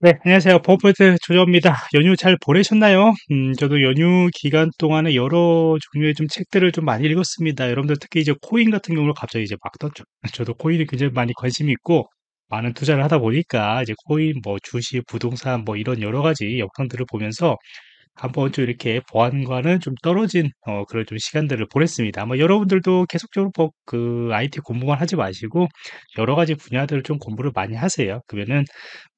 네, 안녕하세요. 버퍼포트 조조입니다. 연휴 잘 보내셨나요? 음, 저도 연휴 기간 동안에 여러 종류의 좀 책들을 좀 많이 읽었습니다. 여러분들 특히 이제 코인 같은 경우는 갑자기 이제 막 떴죠. 저도 코인에 굉장히 많이 관심이 있고 많은 투자를 하다 보니까 이제 코인, 뭐 주식, 부동산 뭐 이런 여러 가지 영상들을 보면서 한번 좀 이렇게 보안과는 좀 떨어진 어, 그런 좀 시간들을 보냈습니다. 아마 뭐 여러분들도 계속적으로 그 IT 공부만 하지 마시고 여러 가지 분야들을 좀 공부를 많이 하세요. 그러면은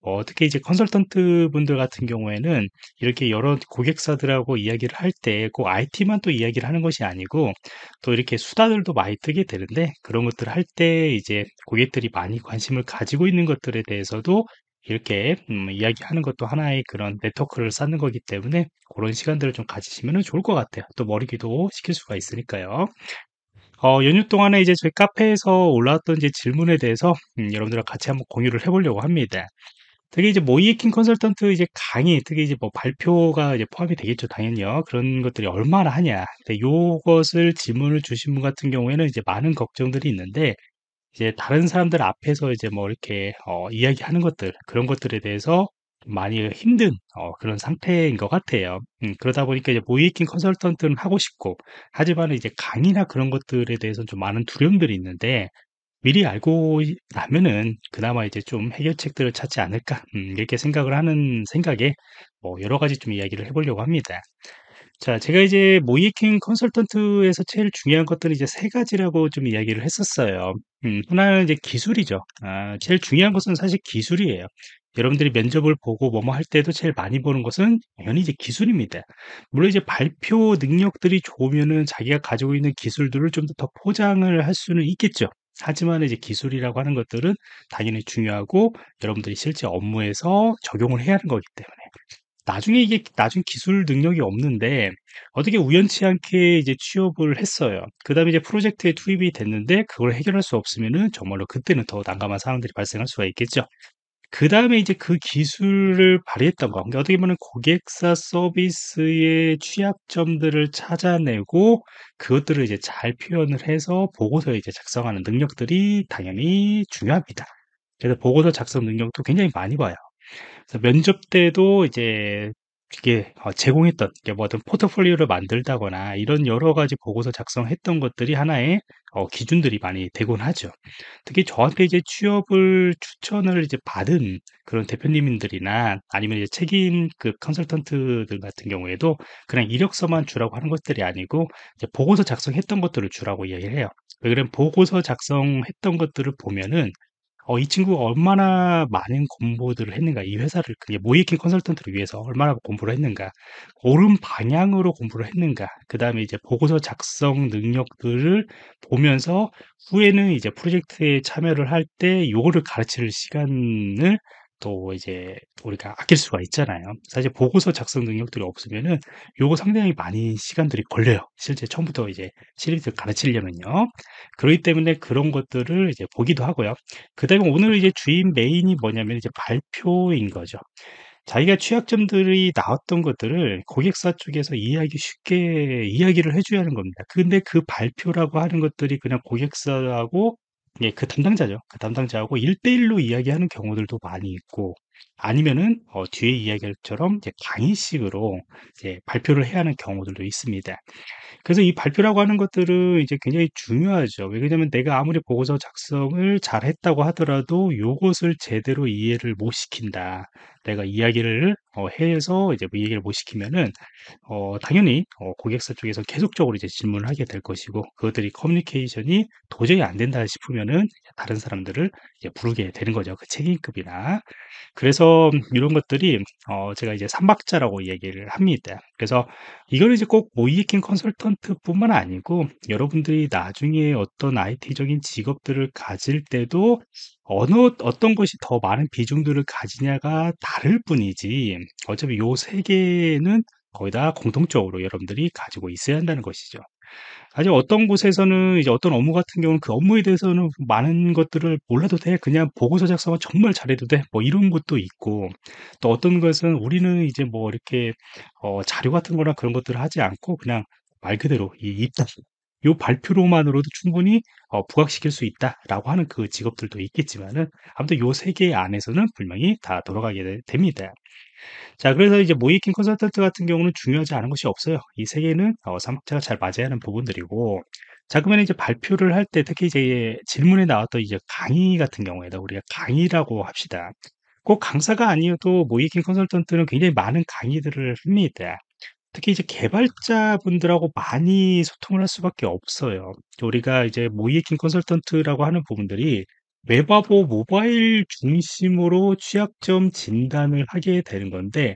뭐 어, 떻게 이제 컨설턴트 분들 같은 경우에는 이렇게 여러 고객사들하고 이야기를 할 때 꼭 IT만 또 이야기를 하는 것이 아니고 또 이렇게 수다들도 많이 뜨게 되는데 그런 것들 을할때 이제 고객들이 많이 관심을 가지고 있는 것들에 대해서도 이렇게 음 이야기하는 것도 하나의 그런 네트워크를 쌓는 거기 때문에 그런 시간들을 좀 가지시면 좋을 것 같아요. 또 머리기도 시킬 수가 있으니까요. 어, 연휴 동안에 이제 저희 카페에서 올라왔던 이제 질문에 대해서 음, 여러분들과 같이 한번 공유를 해보려고 합니다. 특히 이제 모이에킹 컨설턴트 이제 강의, 특히 이제 뭐 발표가 이제 포함이 되겠죠, 당연히요. 그런 것들이 얼마나 하냐. 근데 요것을 질문을 주신 분 같은 경우에는 이제 많은 걱정들이 있는데 이제 다른 사람들 앞에서 이제 뭐 이렇게 어, 이야기하는 것들 그런 것들에 대해서 많이 힘든 어, 그런 상태인 것 같아요. 음, 그러다 보니까 이제 모이킹 컨설턴트는 하고 싶고 하지만 이제 강의나 그런 것들에 대해서 좀 많은 두려움들이 있는데 미리 알고 나면은 그나마 이제 좀 해결책들을 찾지 않을까 음, 이렇게 생각을 하는 생각에 뭐 여러 가지 좀 이야기를 해보려고 합니다. 자, 제가 이제 모이킹 컨설턴트에서 제일 중요한 것들은 이제 세 가지라고 좀 이야기를 했었어요. 음, 하나는 이제 기술이죠. 아, 제일 중요한 것은 사실 기술이에요. 여러분들이 면접을 보고 뭐뭐 뭐 할 때도 제일 많이 보는 것은 당연히 이제 기술입니다. 물론 이제 발표 능력들이 좋으면은 자기가 가지고 있는 기술들을 좀 더 포장을 할 수는 있겠죠. 하지만 이제 기술이라고 하는 것들은 당연히 중요하고 여러분들이 실제 업무에서 적용을 해야 하는 거기 때문에 나중에 이게 나중 기술 능력이 없는데 어떻게 우연치 않게 이제 취업을 했어요. 그다음에 이제 프로젝트에 투입이 됐는데 그걸 해결할 수 없으면은 정말로 그때는 더 난감한 상황들이 발생할 수가 있겠죠. 그 다음에 이제 그 기술을 발휘했던 거. 그러 그러니까 어떻게 보면 고객사 서비스의 취약점들을 찾아내고 그것들을 이제 잘 표현을 해서 보고서에 이제 작성하는 능력들이 당연히 중요합니다. 그래서 보고서 작성 능력도 굉장히 많이 봐요. 면접 때도 이제 그게 어, 제공했던 이게 뭐어 포트폴리오를 만들다거나 이런 여러 가지 보고서 작성했던 것들이 하나의 어, 기준들이 많이 되곤 하죠. 특히 저한테 이제 취업을 추천을 이제 받은 그런 대표님들이나 아니면 이제 책임 그 컨설턴트들 같은 경우에도 그냥 이력서만 주라고 하는 것들이 아니고 이제 보고서 작성했던 것들을 주라고 이야기를 해요. 왜그러 그러니까 보고서 작성했던 것들을 보면은 어, 이 친구가 얼마나 많은 공부들을 했는가, 이 회사를, 모이킹 컨설턴트를 위해서 얼마나 공부를 했는가, 옳은 방향으로 공부를 했는가, 그 다음에 이제 보고서 작성 능력들을 보면서 후에는 이제 프로젝트에 참여를 할 때 요거를 가르칠 시간을 또 이제 우리가 아낄 수가 있잖아요. 사실 보고서 작성 능력들이 없으면은 요거 상당히 많이 시간들이 걸려요. 실제 처음부터 이제 시리즈 가르치려면요. 그러기 때문에 그런 것들을 이제 보기도 하고요. 그다음에 오늘 이제 주인 메인이 뭐냐면 이제 발표인 거죠. 자기가 취약점들이 나왔던 것들을 고객사 쪽에서 이해하기 쉽게 이야기를 해줘야 하는 겁니다. 근데 그 발표라고 하는 것들이 그냥 고객사하고 예, 그 담당자죠. 그 담당자하고 1대1로 이야기하는 경우들도 많이 있고, 아니면은 어, 뒤에 이야기처럼 이제 강의식으로 이제 발표를 해야 하는 경우들도 있습니다. 그래서 이 발표라고 하는 것들은 이제 굉장히 중요하죠. 왜 그러냐면 내가 아무리 보고서 작성을 잘했다고 하더라도 요것을 제대로 이해를 못 시킨다. 내가 이야기를 어, 해서 이제 뭐 얘기를 못 시키면은 어, 당연히 어, 고객사 쪽에서 계속적으로 이제 질문을 하게 될 것이고 그것들이 커뮤니케이션이 도저히 안 된다 싶으면은 다른 사람들을 이제 부르게 되는 거죠 그 책임급이나 그래서 이런 것들이 어, 제가 이제 삼박자라고 얘기를 합니다 그래서 이걸 이제 꼭 모이킹 컨설턴트뿐만 아니고 여러분들이 나중에 어떤 IT적인 직업들을 가질 때도 어느 어떤 것이 더 많은 비중들을 가지냐가 다를 뿐이지 어차피 요 세 개는 거의 다 공통적으로 여러분들이 가지고 있어야 한다는 것이죠. 사실 어떤 곳에서는 이제 어떤 업무 같은 경우는 그 업무에 대해서는 많은 것들을 몰라도 돼. 그냥 보고서 작성을 정말 잘해도 돼. 뭐 이런 것도 있고 또 어떤 것은 우리는 이제 뭐 이렇게 어, 자료 같은 거나 그런 것들을 하지 않고 그냥 말 그대로 이 입단 요 발표로만으로도 충분히 어, 부각시킬 수 있다라고 하는 그 직업들도 있겠지만은 아무튼 요세개 안에서는 분명히 다 돌아가게 됩니다. 자, 그래서 이제 모이킹 컨설턴트 같은 경우는 중요하지 않은 것이 없어요. 이세 개는 어, 삼각체가 잘 맞아야 하는 부분들이고, 자, 그러면 이제 발표를 할 때 특히 이제 질문에 나왔던 이제 강의 같은 경우에다 우리가 강의라고 합시다. 꼭 강사가 아니어도 모이킹 컨설턴트는 굉장히 많은 강의들을 합니다. 특히 이제 개발자분들하고 많이 소통을 할 수밖에 없어요. 우리가 이제 모이킹 컨설턴트라고 하는 부분들이 메바보 모바일 중심으로 취약점 진단을 하게 되는 건데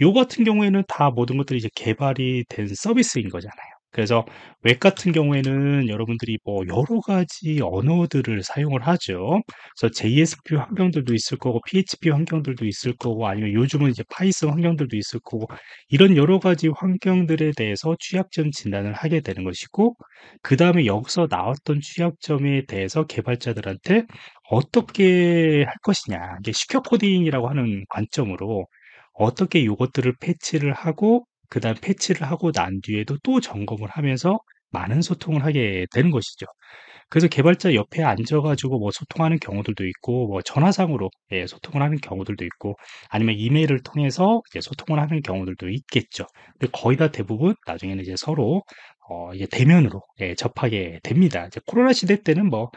요 같은 경우에는 다 모든 것들이 이제 개발이 된 서비스인 거잖아요. 그래서 웹 같은 경우에는 여러분들이 뭐 여러 가지 언어들을 사용을 하죠. 그래서 JSP 환경들도 있을 거고 PHP 환경들도 있을 거고 아니면 요즘은 이제 파이썬 환경들도 있을 거고 이런 여러 가지 환경들에 대해서 취약점 진단을 하게 되는 것이고 그 다음에 여기서 나왔던 취약점에 대해서 개발자들한테 어떻게 할 것이냐 이게 시큐어 코딩이라고 하는 관점으로 어떻게 이것들을 패치를 하고 그 다음 패치를 하고 난 뒤에도 또 점검을 하면서 많은 소통을 하게 되는 것이죠. 그래서 개발자 옆에 앉아가지고 뭐 소통하는 경우들도 있고, 뭐 전화상으로 예, 소통을 하는 경우들도 있고, 아니면 이메일을 통해서 이제 소통을 하는 경우들도 있겠죠. 근데 거의 다 대부분 나중에는 이제 서로 어, 이게 대면으로 예, 접하게 됩니다. 이제 코로나 시대 때는 뭐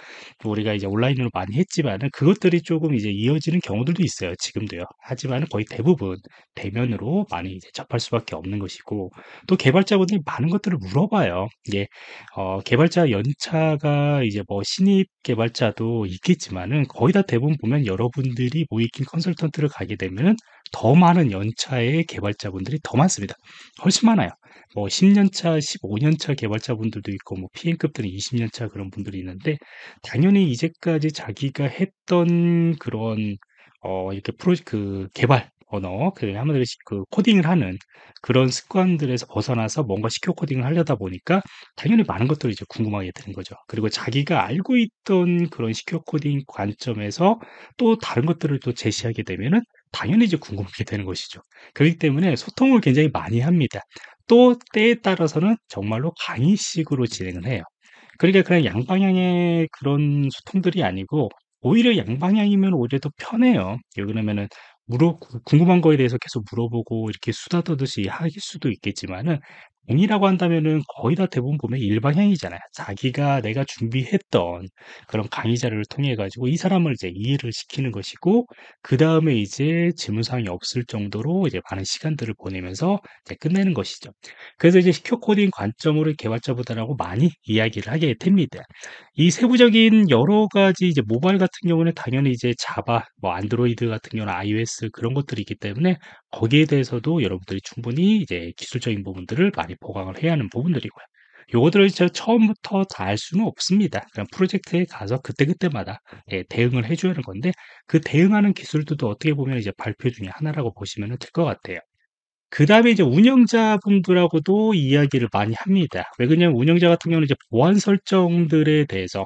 우리가 이제 온라인으로 많이 했지만 그것들이 조금 이제 이어지는 경우들도 있어요. 지금도요. 하지만 거의 대부분 대면으로 많이 이제 접할 수밖에 없는 것이고 또 개발자분들이 많은 것들을 물어봐요. 이게 어, 개발자 연차가 이제 뭐 신입 개발자도 있겠지만은 거의 다 대부분 보면 여러분들이 모이킨 컨설턴트를 가게 되면은 더 많은 연차의 개발자분들이 더 많습니다. 훨씬 많아요. 뭐 10년차, 15년차 개발자분들도 있고 뭐 PM급들은 20년차 그런 분들이 있는데 당연히 이제까지 자기가 했던 그런 어 이렇게 프로젝트 그 개발 언어, 그 한마디로 그 코딩을 하는 그런 습관들에서 벗어나서 뭔가 시켜 코딩을 하려다 보니까 당연히 많은 것들이 이제 궁금하게 되는 거죠. 그리고 자기가 알고 있던 그런 시켜 코딩 관점에서 또 다른 것들을 또 제시하게 되면은 당연히 이제 궁금하게 되는 것이죠. 그렇기 때문에 소통을 굉장히 많이 합니다. 또 때에 따라서는 정말로 강의식으로 진행을 해요. 그러니까 그냥 양방향의 그런 소통들이 아니고 오히려 양방향이면 오히려 더 편해요. 왜냐면은 예, 물어 궁금한 거에 대해서 계속 물어보고 이렇게 수다 떠듯이 할 수도 있겠지만은 행위라고 한다면은 거의 다 대부분 보면 일반 행위잖아요. 자기가 내가 준비했던 그런 강의 자료를 통해 가지고 이 사람을 이제 이해를 시키는 것이고 그다음에 이제 질문 사항이 없을 정도로 이제 많은 시간들을 보내면서 이제 끝내는 것이죠. 그래서 이제 시큐어 코딩 관점으로 개발자보다라고 많이 이야기를 하게 됩니다. 이 세부적인 여러 가지 이제 모바일 같은 경우는 당연히 이제 자바, 뭐 안드로이드 같은 경우는 iOS 그런 것들이 있기 때문에 거기에 대해서도 여러분들이 충분히 이제 기술적인 부분들을 많이 여이 보강을 해야 하는 부분들이고요. 요것들을 제가 처음부터 다 알 수는 없습니다. 그냥 프로젝트에 가서 그때그때마다 예, 대응을 해줘야 하는 건데 그 대응하는 기술들도 어떻게 보면 이제 발표 중에 하나라고 보시면 될 것 같아요. 그 다음에 이제 운영자분들하고도 이야기를 많이 합니다. 왜 그러냐면 운영자 같은 경우는 이제 보안 설정들에 대해서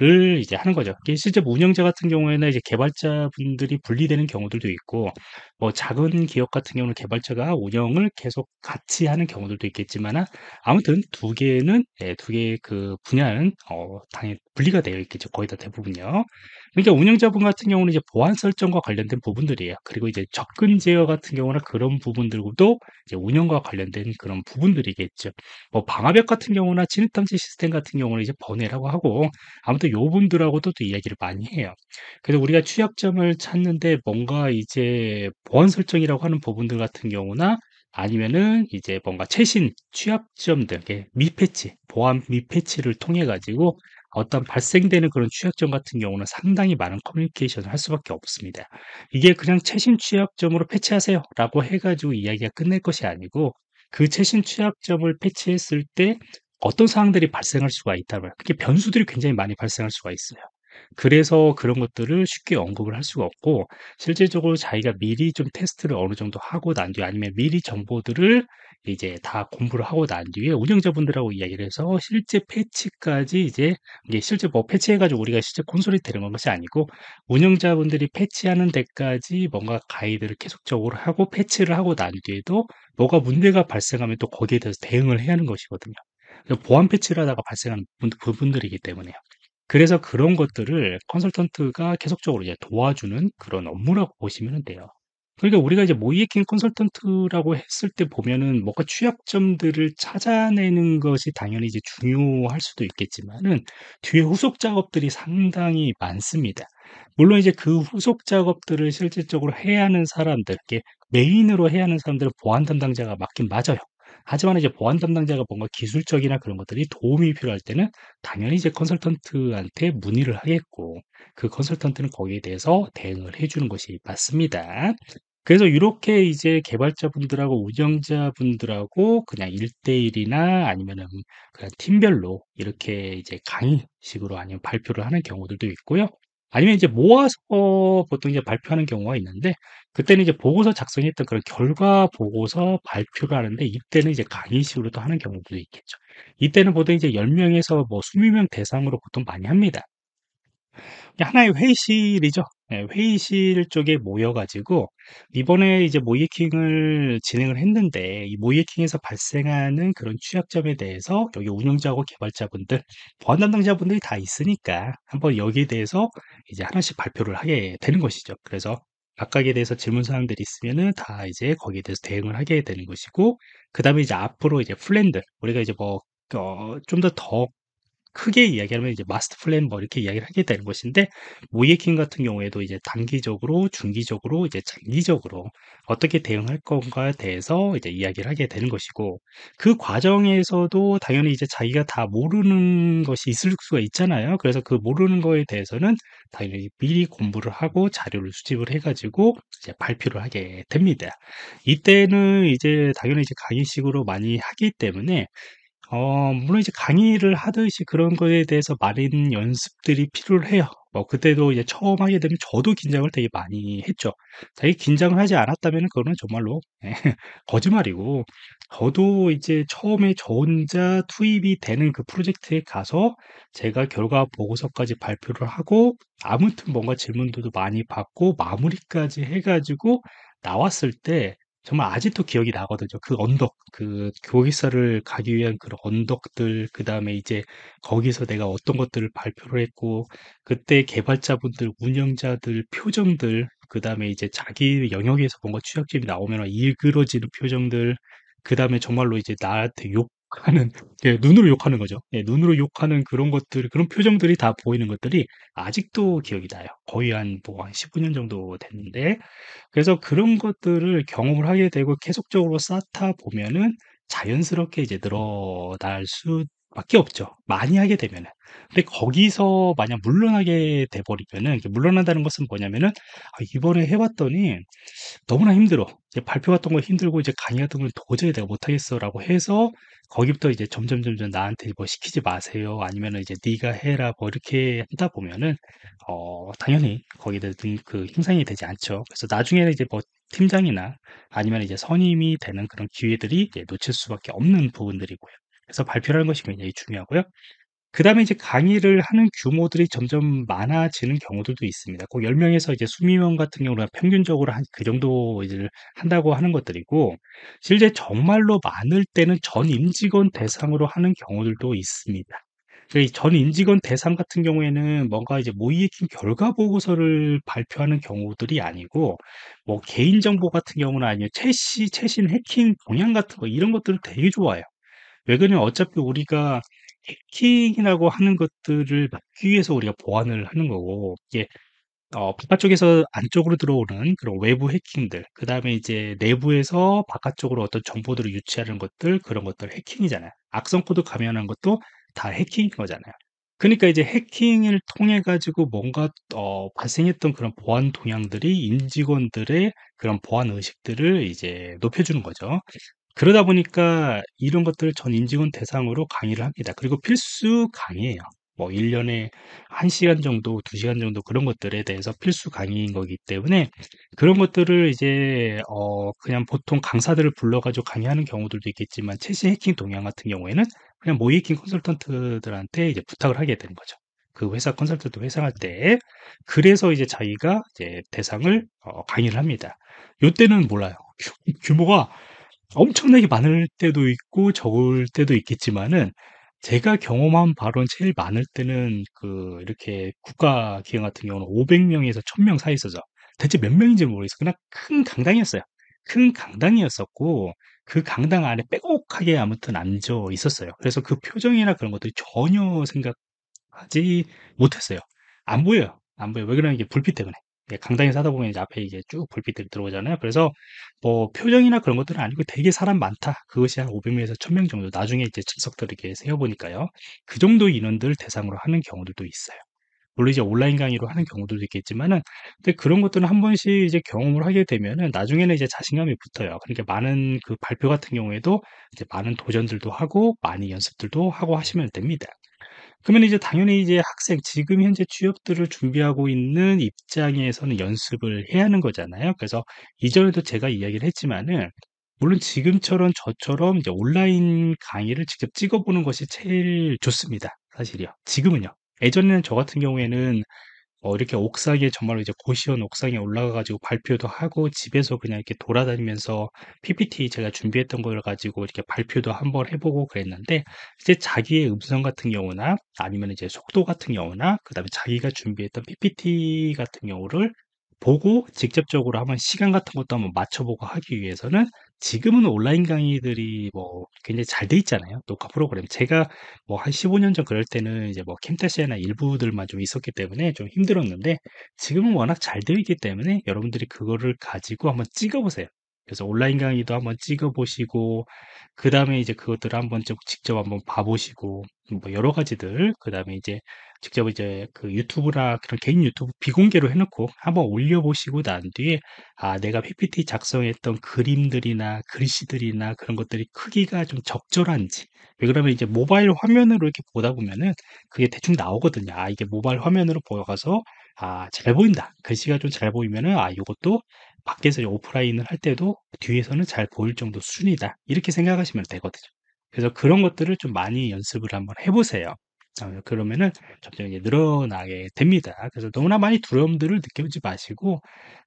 를 이제 하는 거죠. 실제 운영자 같은 경우에는 이제 개발자분들이 분리되는 경우들도 있고, 뭐 작은 기업 같은 경우는 개발자가 운영을 계속 같이 하는 경우들도 있겠지만, 아무튼 두 개는 예, 두 개의 그 분야는 어, 당연히 분리가 되어 있겠죠. 거의 다 대부분요. 그러니까 운영자분 같은 경우는 이제 보안 설정과 관련된 부분들이에요. 그리고 이제 접근 제어 같은 경우는 그런 부분들도 이제 운영과 관련된 그런 부분들이겠죠. 뭐 방화벽 같은 경우나 진입 탐지 시스템 같은 경우는 이제 번외라고 하고 아무튼 요 분들하고도 또 이야기를 많이 해요. 그래서 우리가 취약점을 찾는데 뭔가 이제 보안 설정이라고 하는 부분들 같은 경우나 아니면은 이제 뭔가 최신 취약점 등의 미패치, 보안 미패치를 통해 가지고 어떤 발생되는 그런 취약점 같은 경우는 상당히 많은 커뮤니케이션을 할 수밖에 없습니다. 이게 그냥 최신 취약점으로 패치하세요 라고 해가지고 이야기가 끝낼 것이 아니고 그 최신 취약점을 패치했을 때 어떤 사항들이 발생할 수가 있다면 그게 변수들이 굉장히 많이 발생할 수가 있어요. 그래서 그런 것들을 쉽게 언급을 할 수가 없고 실제적으로 자기가 미리 좀 테스트를 어느 정도 하고 난 뒤에 아니면 미리 정보들을 이제 다 공부를 하고 난 뒤에 운영자분들하고 이야기를 해서 실제 패치까지 이제 이게 실제 뭐 패치해가지고 우리가 실제 콘솔이 되는 것이 아니고 운영자분들이 패치하는 데까지 뭔가 가이드를 계속적으로 하고 패치를 하고 난 뒤에도 뭐가 문제가 발생하면 또 거기에 대해서 대응을 해야 하는 것이거든요. 보안 패치를 하다가 발생하는 부분들이기 때문에요. 그래서 그런 것들을 컨설턴트가 계속적으로 이제 도와주는 그런 업무라고 보시면 돼요. 그러니까 우리가 이제 모이에킹 컨설턴트라고 했을 때 보면은 뭔가 취약점들을 찾아내는 것이 당연히 이제 중요할 수도 있겠지만은 뒤에 후속 작업들이 상당히 많습니다. 물론 이제 그 후속 작업들을 실질적으로 해야 하는 사람들, 께 메인으로 해야 하는 사람들을 보안 담당자가 맞긴 맞아요. 하지만 이제 보안 담당자가 뭔가 기술적이나 그런 것들이 도움이 필요할 때는 당연히 이제 컨설턴트한테 문의를 하겠고 그 컨설턴트는 거기에 대해서 대응을 해주는 것이 맞습니다. 그래서 이렇게 이제 개발자분들하고 운영자분들하고 그냥 일대일이나 아니면은 그냥 팀별로 이렇게 이제 강의식으로 아니면 발표를 하는 경우들도 있고요. 아니면 이제 모아서 보통 이제 발표하는 경우가 있는데 그때는 이제 보고서 작성했던 그런 결과 보고서 발표를 하는데 이때는 이제 강의식으로 도 하는 경우도 있겠죠. 이때는 보통 이제 10명에서 뭐 20명 대상으로 보통 많이 합니다. 하나의 회의실이죠. 네, 회의실 쪽에 모여가지고 이번에 이제 모이킹을 진행을 했는데 이 모이킹에서 발생하는 그런 취약점에 대해서 여기 운영자하고 개발자분들, 보안 담당자분들이 다 있으니까 한번 여기에 대해서 이제 하나씩 발표를 하게 되는 것이죠. 그래서 각각에 대해서 질문 사항들이 있으면은 다 이제 거기에 대해서 대응을 하게 되는 것이고 그 다음에 이제 앞으로 이제 플랜들 우리가 이제 뭐 어, 좀더더 더 크게 이야기하면 이제 마스터 플랜 뭐 이렇게 이야기를 하게 되는 것인데 모이에킹 같은 경우에도 이제 단기적으로, 중기적으로, 이제 장기적으로 어떻게 대응할 건가에 대해서 이제 이야기를 하게 되는 것이고 그 과정에서도 당연히 이제 자기가 다 모르는 것이 있을 수가 있잖아요. 그래서 그 모르는 거에 대해서는 당연히 미리 공부를 하고 자료를 수집을 해가지고 이제 발표를 하게 됩니다. 이때는 이제 당연히 이제 강의식으로 많이 하기 때문에 어, 물론 이제 강의를 하듯이 그런 거에 대해서 말하 연습들이 필요해요. 뭐 그때도 이제 처음 하게 되면 저도 긴장을 되게 많이 했죠. 자기 긴장을 하지 않았다면 그거는 정말로 예, 거짓말이고 저도 이제 처음에 저 혼자 투입이 되는 그 프로젝트에 가서 제가 결과 보고서까지 발표를 하고 아무튼 뭔가 질문들도 많이 받고 마무리까지 해가지고 나왔을 때 정말 아직도 기억이 나거든요. 그 언덕, 그 교기서를 가기 위한 그런 언덕들, 그 다음에 이제 거기서 내가 어떤 것들을 발표를 했고, 그때 개발자분들, 운영자들, 표정들, 그 다음에 이제 자기 영역에서 뭔가 취약점이 나오면 일그러지는 표정들, 그 다음에 정말로 이제 나한테 욕 하는 예, 눈으로 욕하는 거죠. 예, 눈으로 욕하는 그런 것들, 그런 표정들이 다 보이는 것들이 아직도 기억이 나요. 거의 한 뭐 한 15년 뭐, 정도 됐는데 그래서 그런 것들을 경험을 하게 되고 계속적으로 쌓다 보면은 자연스럽게 이제 늘어날 수 밖에 없죠. 많이 하게 되면은. 근데 거기서 만약 물러나게 돼버리면은, 물러난다는 것은 뭐냐면은, 아, 이번에 해봤더니 너무나 힘들어. 이제 발표 같은 거 힘들고, 이제 강의하던 걸 도저히 내가 못하겠어라고 해서, 거기부터 이제 점점 점점 나한테 뭐 시키지 마세요. 아니면은 이제 네가 해라. 뭐 이렇게 하다 보면은, 어, 당연히 거기에 대그 향상이 되지 않죠. 그래서 나중에는 이제 뭐 팀장이나 아니면 이제 선임이 되는 그런 기회들이 놓칠 수밖에 없는 부분들이고요. 그래서 발표하는 것이 굉장히 중요하고요. 그 다음에 이제 강의를 하는 규모들이 점점 많아지는 경우들도 있습니다. 꼭 10명에서 이제 20명 같은 경우는 평균적으로 한 그 정도 이제 한다고 하는 것들이고, 실제 정말로 많을 때는 전 임직원 대상으로 하는 경우들도 있습니다. 그러니까 전 임직원 대상 같은 경우에는 뭔가 이제 모의의 결과 보고서를 발표하는 경우들이 아니고 뭐 개인 정보 같은 경우는 아니요 최신 최신 해킹 동향 같은 거 이런 것들을 되게 좋아해요. 왜 그러냐면 어차피 우리가 해킹이라고 하는 것들을 막기 위해서 우리가 보안을 하는 거고 이게 어 바깥쪽에서 안쪽으로 들어오는 그런 외부 해킹들, 그다음에 이제 내부에서 바깥쪽으로 어떤 정보들을 유치하는 것들, 그런 것들 해킹이잖아요. 악성 코드 감염하는 것도 다 해킹인 거잖아요. 그러니까 이제 해킹을 통해 가지고 뭔가 어 발생했던 그런 보안 동향들이 임직원들의 그런 보안 의식들을 이제 높여주는 거죠. 그러다 보니까 이런 것들을 전 임직원 대상으로 강의를 합니다. 그리고 필수 강의예요. 뭐 1년에 1시간 정도, 2시간 정도 그런 것들에 대해서 필수 강의인 거기 때문에 그런 것들을 이제 어 그냥 보통 강사들을 불러 가지고 강의하는 경우들도 있겠지만 최신 해킹 동향 같은 경우에는 그냥 모의 킹 컨설턴트들한테 이제 부탁을 하게 되는 거죠. 그 회사 컨설턴트 회상할 때 그래서 이제 자기가 이제 대상을 어 강의를 합니다. 요때는 몰라요. 규모가 엄청나게 많을 때도 있고 적을 때도 있겠지만은 제가 경험한 바로는 제일 많을 때는 그 이렇게 국가 기관 같은 경우는 500명 에서 1000명 사이 있었죠. 대체 몇 명인지 모르겠어요. 그냥 큰 강당이었어요. 큰 강당이었었고 그 강당 안에 빼곡하게 아무튼 앉아 있었어요. 그래서 그 표정이나 그런 것들이 전혀 생각하지 못했어요. 안 보여요. 안 보여요. 왜 그러냐 이게 불빛 때문에. 예, 강당에사다 보면 이제 앞에 이제 쭉 불빛들이 들어오잖아요. 그래서 뭐 표정이나 그런 것들은 아니고 되게 사람 많다. 그것이 한 500명에서 1000명 정도 나중에 이제 즉석들 이렇게 세워보니까요그 정도 인원들 대상으로 하는 경우들도 있어요. 물론 이제 온라인 강의로 하는 경우도 들 있겠지만은 근데 그런 것들은 한 번씩 이제 경험을 하게 되면은 나중에는 이제 자신감이 붙어요. 그러니까 많은 그 발표 같은 경우에도 이제 많은 도전들도 하고 많이 연습들도 하고 하시면 됩니다. 그러면 이제 당연히 이제 학생 지금 현재 취업들을 준비하고 있는 입장에서는 연습을 해야 하는 거잖아요. 그래서 이전에도 제가 이야기를 했지만은 물론 지금처럼 저처럼 이제 온라인 강의를 직접 찍어보는 것이 제일 좋습니다. 사실이요. 지금은요. 예전에는 저 같은 경우에는 어, 이렇게 옥상에 정말로 이제 고시원 옥상에 올라가가지고 발표도 하고 집에서 그냥 이렇게 돌아다니면서 PPT 제가 준비했던 걸 가지고 이렇게 발표도 한번 해보고 그랬는데 이제 자기의 음성 같은 경우나 아니면 이제 속도 같은 경우나 그 다음에 자기가 준비했던 PPT 같은 경우를 보고 직접적으로 한번 시간 같은 것도 한번 맞춰보고 하기 위해서는 지금은 온라인 강의들이 뭐 굉장히 잘 돼 있잖아요. 녹화 그 프로그램. 제가 뭐 한 15년 전 그럴 때는 이제 뭐 캠타시아나 일부들만 좀 있었기 때문에 좀 힘들었는데 지금은 워낙 잘 돼 있기 때문에 여러분들이 그거를 가지고 한번 찍어보세요. 그래서 온라인 강의도 한번 찍어보시고 그 다음에 이제 그것들을 한번 좀 직접 한번 봐보시고 뭐 여러 가지들 그 다음에 이제 직접 이제 그 유튜브나 그런 개인 유튜브 비공개로 해놓고 한번 올려보시고 난 뒤에 아 내가 PPT 작성했던 그림들이나 글씨들이나 그런 것들이 크기가 좀 적절한지 왜 그러면 이제 모바일 화면으로 이렇게 보다 보면은 그게 대충 나오거든요. 아 이게 모바일 화면으로 보여가서 아 잘 보인다 글씨가 좀 잘 보이면은 아 이것도 밖에서 오프라인을 할 때도 뒤에서는 잘 보일 정도 수준이다 이렇게 생각하시면 되거든요. 그래서 그런 것들을 좀 많이 연습을 한번 해보세요. 어, 그러면은 점점 이제 늘어나게 됩니다. 그래서 너무나 많이 두려움들을 느껴지 마시고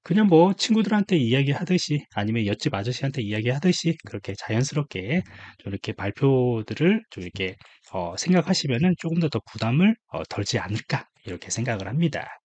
그냥 뭐 친구들한테 이야기하듯이 아니면 옆집 아저씨한테 이야기하듯이 그렇게 자연스럽게 좀 이렇게 발표들을 좀 이렇게 어, 생각하시면은 조금 더 더 부담을 어, 덜지 않을까 이렇게 생각을 합니다.